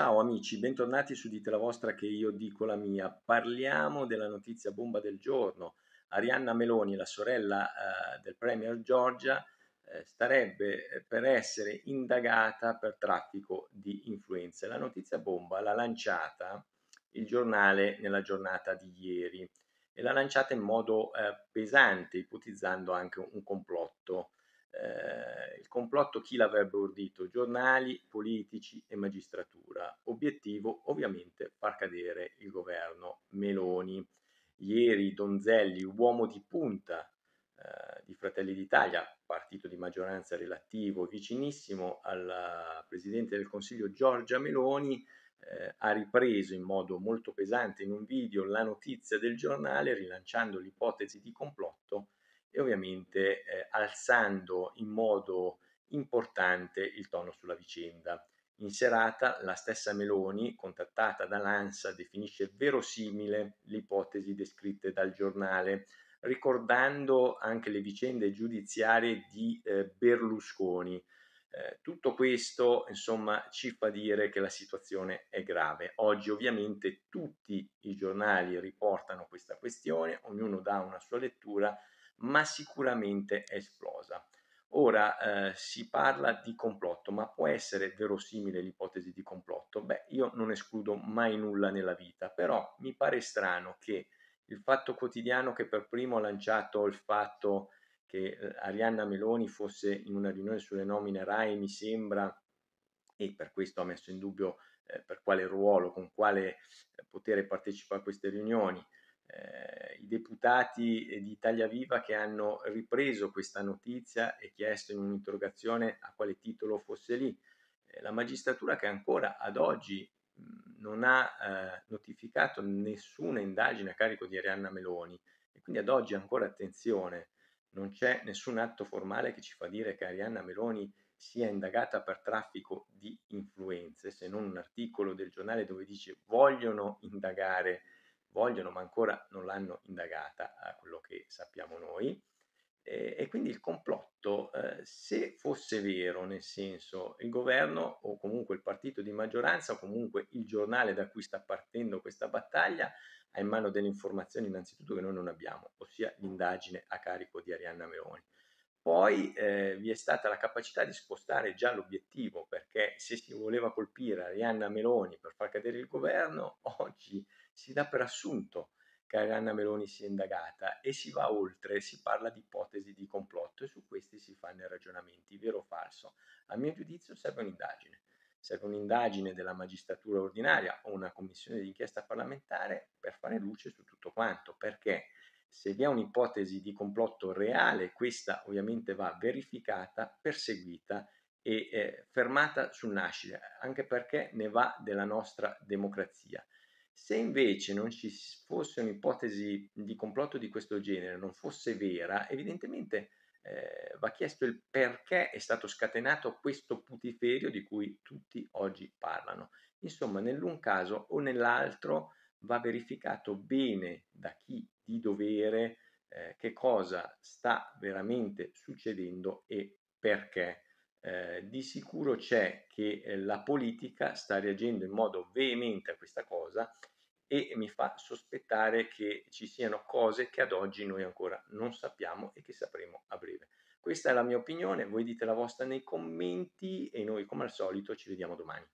Ciao amici, bentornati su Dite la vostra che io dico la mia. Parliamo della notizia bomba del giorno. Arianna Meloni, la sorella eh, del Premier Giorgia, eh, starebbe eh, per essere indagata per traffico di influenze. La notizia bomba l'ha lanciata il giornale nella giornata di ieri e l'ha lanciata in modo eh, pesante, ipotizzando anche un complotto. Eh, il complotto chi l'avrebbe ordito? Giornali, politici e magistratura obiettivo ovviamente far cadere il governo Meloni. Ieri Donzelli, uomo di punta eh, di Fratelli d'Italia, partito di maggioranza relativo vicinissimo al Presidente del Consiglio Giorgia Meloni, eh, ha ripreso in modo molto pesante in un video la notizia del giornale rilanciando l'ipotesi di complotto e ovviamente eh, alzando in modo importante il tono sulla vicenda. In serata la stessa Meloni, contattata da dall'ANSA, definisce verosimile le ipotesi descritte dal giornale, ricordando anche le vicende giudiziarie di eh, Berlusconi. Eh, tutto questo, insomma, ci fa dire che la situazione è grave. Oggi ovviamente tutti i giornali riportano questa questione, ognuno dà una sua lettura, ma sicuramente è esplosa. Ora eh, si parla di complotto, ma può essere verosimile l'ipotesi di complotto? Beh, io non escludo mai nulla nella vita, però mi pare strano che il fatto quotidiano che per primo ha lanciato il fatto che eh, Arianna Meloni fosse in una riunione sulle nomine RAI, mi sembra, e per questo ha messo in dubbio eh, per quale ruolo, con quale eh, potere partecipa a queste riunioni, eh, i deputati eh, di Italia Viva che hanno ripreso questa notizia e chiesto in un'interrogazione a quale titolo fosse lì. Eh, la magistratura che ancora ad oggi non ha eh, notificato nessuna indagine a carico di Arianna Meloni e quindi ad oggi ancora attenzione, non c'è nessun atto formale che ci fa dire che Arianna Meloni sia indagata per traffico di influenze, se non un articolo del giornale dove dice vogliono indagare vogliono, ma ancora non l'hanno indagata, a quello che sappiamo noi. E, e quindi il complotto, eh, se fosse vero, nel senso il governo o comunque il partito di maggioranza o comunque il giornale da cui sta partendo questa battaglia, ha in mano delle informazioni innanzitutto che noi non abbiamo, ossia l'indagine a carico di Arianna Meloni. Poi eh, vi è stata la capacità di spostare già l'obiettivo, perché se si voleva colpire Arianna Meloni per far cadere il governo, oggi si dà per assunto che Arianna Meloni sia indagata e si va oltre, si parla di ipotesi di complotto e su questi si fanno i ragionamenti, vero o falso. A mio giudizio serve un'indagine, serve un'indagine della magistratura ordinaria o una commissione di inchiesta parlamentare per fare luce su tutto quanto, perché se vi è un'ipotesi di complotto reale, questa ovviamente va verificata, perseguita e eh, fermata sul nascere, anche perché ne va della nostra democrazia. Se invece non ci fosse un'ipotesi di complotto di questo genere, non fosse vera, evidentemente eh, va chiesto il perché è stato scatenato questo putiferio di cui tutti oggi parlano. Insomma, nell'un caso o nell'altro va verificato bene da chi di dovere, eh, che cosa sta veramente succedendo e perché. Eh, di sicuro c'è che eh, la politica sta reagendo in modo veemente a questa cosa e mi fa sospettare che ci siano cose che ad oggi noi ancora non sappiamo e che sapremo a breve. Questa è la mia opinione, voi dite la vostra nei commenti e noi come al solito ci vediamo domani.